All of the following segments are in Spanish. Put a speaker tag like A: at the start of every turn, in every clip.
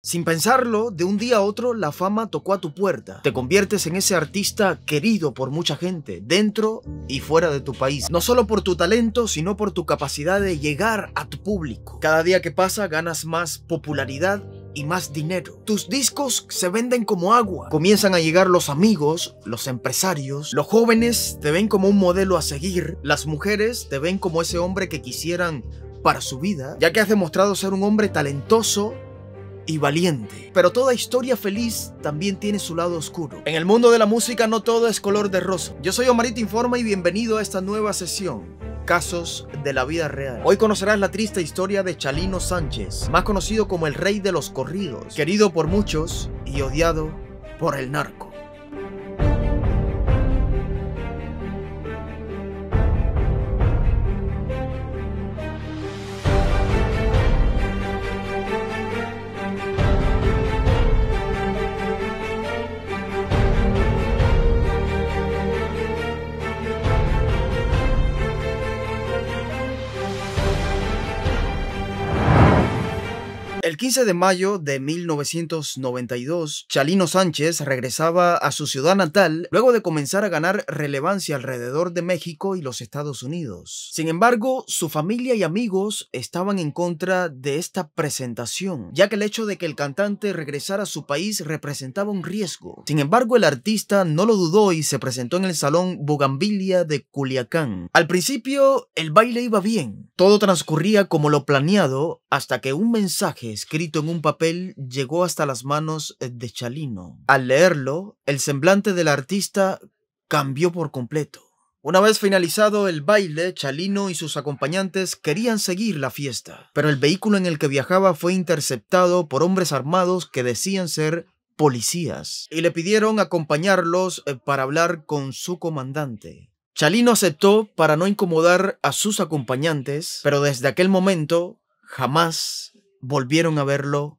A: Sin pensarlo, de un día a otro la fama tocó a tu puerta. Te conviertes en ese artista querido por mucha gente, dentro y fuera de tu país. No solo por tu talento, sino por tu capacidad de llegar a tu público. Cada día que pasa ganas más popularidad y más dinero. Tus discos se venden como agua. Comienzan a llegar los amigos, los empresarios, los jóvenes te ven como un modelo a seguir, las mujeres te ven como ese hombre que quisieran para su vida, ya que has demostrado ser un hombre talentoso y valiente. Pero toda historia feliz también tiene su lado oscuro. En el mundo de la música no todo es color de rosa. Yo soy Omarito Informa y bienvenido a esta nueva sesión casos de la vida real. Hoy conocerás la triste historia de Chalino Sánchez, más conocido como el rey de los corridos, querido por muchos y odiado por el narco. El 15 de mayo de 1992, Chalino Sánchez regresaba a su ciudad natal luego de comenzar a ganar relevancia alrededor de México y los Estados Unidos. Sin embargo, su familia y amigos estaban en contra de esta presentación, ya que el hecho de que el cantante regresara a su país representaba un riesgo. Sin embargo, el artista no lo dudó y se presentó en el Salón Bugambilia de Culiacán. Al principio, el baile iba bien. Todo transcurría como lo planeado hasta que un mensaje escrito en un papel, llegó hasta las manos eh, de Chalino. Al leerlo, el semblante del artista cambió por completo. Una vez finalizado el baile, Chalino y sus acompañantes querían seguir la fiesta, pero el vehículo en el que viajaba fue interceptado por hombres armados que decían ser policías y le pidieron acompañarlos eh, para hablar con su comandante. Chalino aceptó para no incomodar a sus acompañantes, pero desde aquel momento jamás volvieron a verlo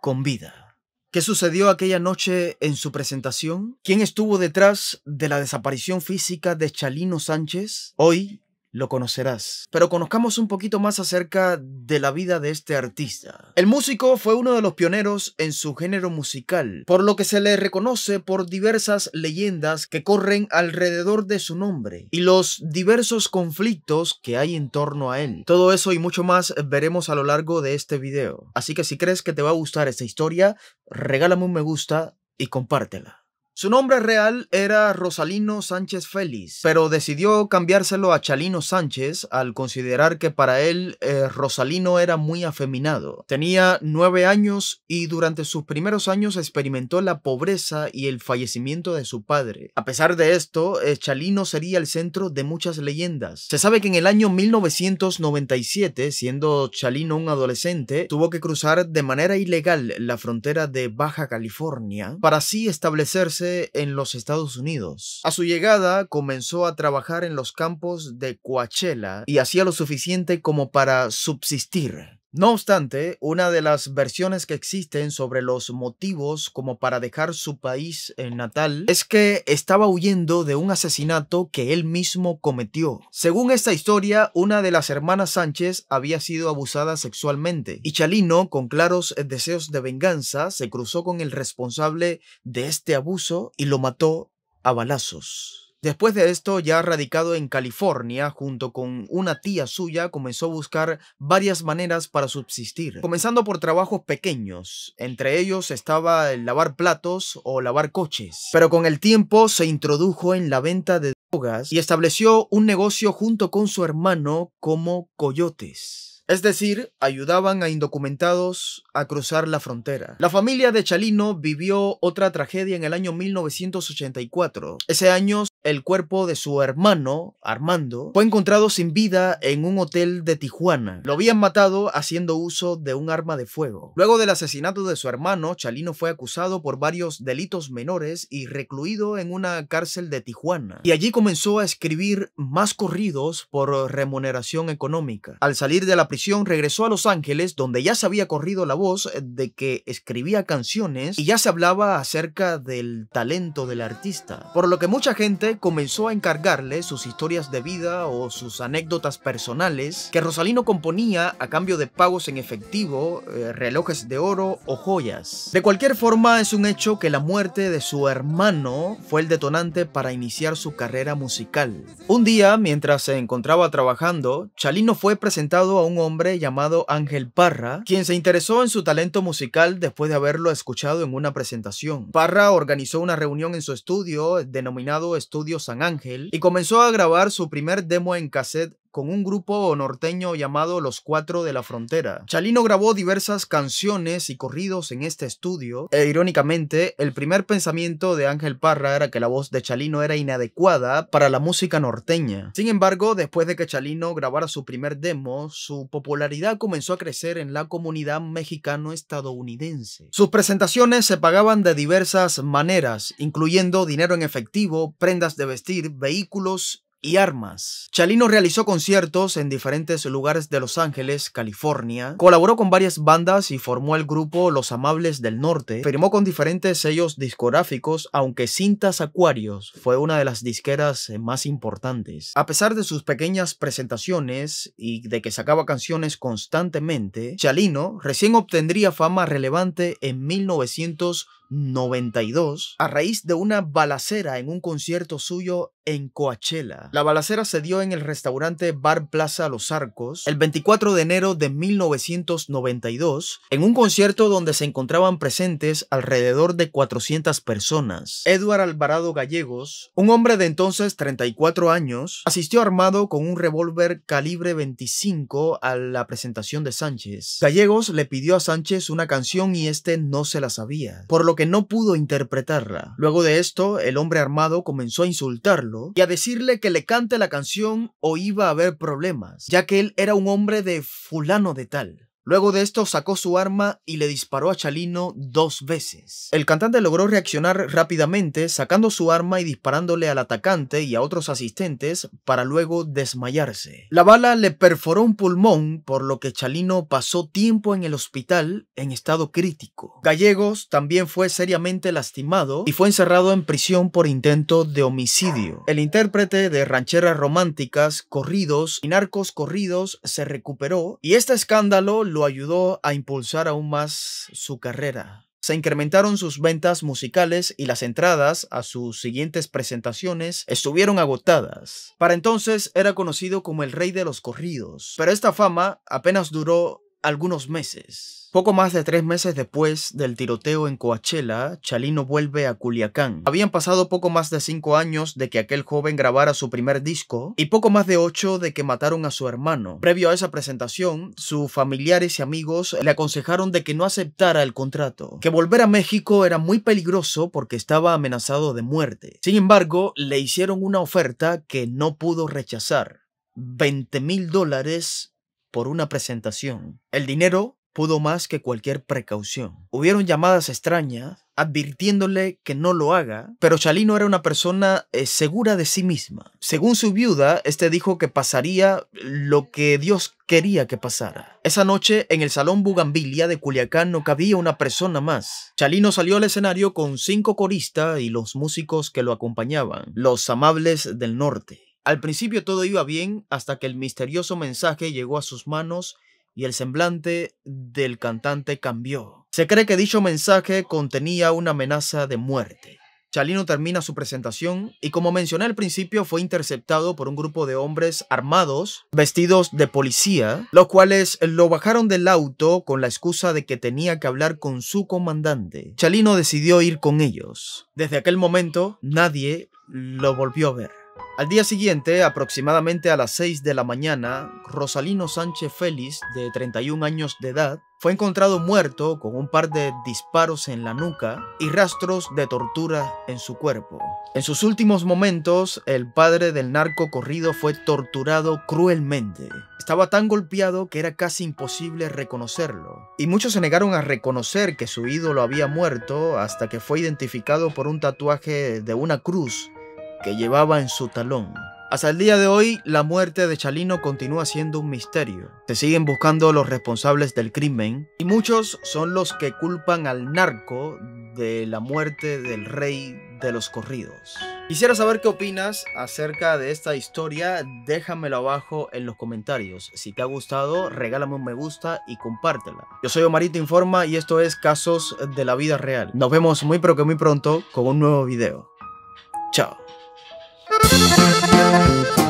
A: con vida. ¿Qué sucedió aquella noche en su presentación? ¿Quién estuvo detrás de la desaparición física de Chalino Sánchez? Hoy lo conocerás. Pero conozcamos un poquito más acerca de la vida de este artista. El músico fue uno de los pioneros en su género musical, por lo que se le reconoce por diversas leyendas que corren alrededor de su nombre y los diversos conflictos que hay en torno a él. Todo eso y mucho más veremos a lo largo de este video. Así que si crees que te va a gustar esta historia, regálame un me gusta y compártela. Su nombre real era Rosalino Sánchez Félix, pero decidió cambiárselo a Chalino Sánchez al considerar que para él eh, Rosalino era muy afeminado. Tenía nueve años y durante sus primeros años experimentó la pobreza y el fallecimiento de su padre. A pesar de esto, eh, Chalino sería el centro de muchas leyendas. Se sabe que en el año 1997, siendo Chalino un adolescente, tuvo que cruzar de manera ilegal la frontera de Baja California para así establecerse en los Estados Unidos. A su llegada comenzó a trabajar en los campos de Coachella y hacía lo suficiente como para subsistir. No obstante, una de las versiones que existen sobre los motivos como para dejar su país eh, natal es que estaba huyendo de un asesinato que él mismo cometió. Según esta historia, una de las hermanas Sánchez había sido abusada sexualmente y Chalino, con claros eh, deseos de venganza, se cruzó con el responsable de este abuso y lo mató a balazos. Después de esto, ya radicado en California, junto con una tía suya, comenzó a buscar varias maneras para subsistir, comenzando por trabajos pequeños, entre ellos estaba el lavar platos o lavar coches, pero con el tiempo se introdujo en la venta de drogas y estableció un negocio junto con su hermano como Coyotes. Es decir, ayudaban a indocumentados a cruzar la frontera. La familia de Chalino vivió otra tragedia en el año 1984. Ese año, el cuerpo de su hermano, Armando, fue encontrado sin vida en un hotel de Tijuana. Lo habían matado haciendo uso de un arma de fuego. Luego del asesinato de su hermano, Chalino fue acusado por varios delitos menores y recluido en una cárcel de Tijuana. Y allí comenzó a escribir más corridos por remuneración económica. Al salir de la regresó a Los Ángeles, donde ya se había corrido la voz eh, de que escribía canciones y ya se hablaba acerca del talento del artista, por lo que mucha gente comenzó a encargarle sus historias de vida o sus anécdotas personales que Rosalino componía a cambio de pagos en efectivo, eh, relojes de oro o joyas. De cualquier forma, es un hecho que la muerte de su hermano fue el detonante para iniciar su carrera musical. Un día, mientras se encontraba trabajando, Chalino fue presentado a un hombre llamado Ángel Parra, quien se interesó en su talento musical después de haberlo escuchado en una presentación. Parra organizó una reunión en su estudio, denominado Estudio San Ángel, y comenzó a grabar su primer demo en cassette con un grupo norteño llamado Los Cuatro de la Frontera. Chalino grabó diversas canciones y corridos en este estudio, e irónicamente, el primer pensamiento de Ángel Parra era que la voz de Chalino era inadecuada para la música norteña. Sin embargo, después de que Chalino grabara su primer demo, su popularidad comenzó a crecer en la comunidad mexicano-estadounidense. Sus presentaciones se pagaban de diversas maneras, incluyendo dinero en efectivo, prendas de vestir, vehículos y armas. Chalino realizó conciertos en diferentes lugares de Los Ángeles, California, colaboró con varias bandas y formó el grupo Los Amables del Norte, firmó con diferentes sellos discográficos, aunque Cintas Acuarios fue una de las disqueras más importantes. A pesar de sus pequeñas presentaciones y de que sacaba canciones constantemente, Chalino recién obtendría fama relevante en 1990. 92 a raíz de una balacera en un concierto suyo en Coachella. La balacera se dio en el restaurante Bar Plaza Los Arcos el 24 de enero de 1992 en un concierto donde se encontraban presentes alrededor de 400 personas. Edward Alvarado Gallegos, un hombre de entonces 34 años, asistió armado con un revólver calibre 25 a la presentación de Sánchez. Gallegos le pidió a Sánchez una canción y este no se la sabía, por lo que no pudo interpretarla. Luego de esto, el hombre armado comenzó a insultarlo y a decirle que le cante la canción o iba a haber problemas, ya que él era un hombre de fulano de tal. Luego de esto sacó su arma y le disparó a Chalino dos veces. El cantante logró reaccionar rápidamente sacando su arma y disparándole al atacante y a otros asistentes para luego desmayarse. La bala le perforó un pulmón por lo que Chalino pasó tiempo en el hospital en estado crítico. Gallegos también fue seriamente lastimado y fue encerrado en prisión por intento de homicidio. El intérprete de rancheras románticas, corridos y narcos corridos se recuperó y este escándalo lo ayudó a impulsar aún más su carrera. Se incrementaron sus ventas musicales y las entradas a sus siguientes presentaciones estuvieron agotadas. Para entonces era conocido como el rey de los corridos, pero esta fama apenas duró algunos meses. Poco más de tres meses después del tiroteo en Coachella, Chalino vuelve a Culiacán. Habían pasado poco más de cinco años de que aquel joven grabara su primer disco y poco más de ocho de que mataron a su hermano. Previo a esa presentación, sus familiares y amigos le aconsejaron de que no aceptara el contrato, que volver a México era muy peligroso porque estaba amenazado de muerte. Sin embargo, le hicieron una oferta que no pudo rechazar. 20 mil dólares por una presentación. El dinero pudo más que cualquier precaución. Hubieron llamadas extrañas advirtiéndole que no lo haga, pero Chalino era una persona eh, segura de sí misma. Según su viuda, este dijo que pasaría lo que Dios quería que pasara. Esa noche, en el Salón Bugambilia de Culiacán no cabía una persona más. Chalino salió al escenario con cinco coristas y los músicos que lo acompañaban, los amables del norte. Al principio todo iba bien hasta que el misterioso mensaje llegó a sus manos y el semblante del cantante cambió. Se cree que dicho mensaje contenía una amenaza de muerte. Chalino termina su presentación y como mencioné al principio fue interceptado por un grupo de hombres armados, vestidos de policía, los cuales lo bajaron del auto con la excusa de que tenía que hablar con su comandante. Chalino decidió ir con ellos. Desde aquel momento nadie lo volvió a ver. Al día siguiente, aproximadamente a las 6 de la mañana, Rosalino Sánchez Félix, de 31 años de edad, fue encontrado muerto con un par de disparos en la nuca y rastros de tortura en su cuerpo. En sus últimos momentos, el padre del narco corrido fue torturado cruelmente. Estaba tan golpeado que era casi imposible reconocerlo, y muchos se negaron a reconocer que su ídolo había muerto hasta que fue identificado por un tatuaje de una cruz que llevaba en su talón. Hasta el día de hoy, la muerte de Chalino continúa siendo un misterio. Se siguen buscando los responsables del crimen y muchos son los que culpan al narco de la muerte del rey de los corridos. Quisiera saber qué opinas acerca de esta historia, déjamelo abajo en los comentarios. Si te ha gustado, regálame un me gusta y compártela. Yo soy Omarito Informa y esto es Casos de la Vida Real. Nos vemos muy muy pronto con un nuevo video. Chao. Thank you.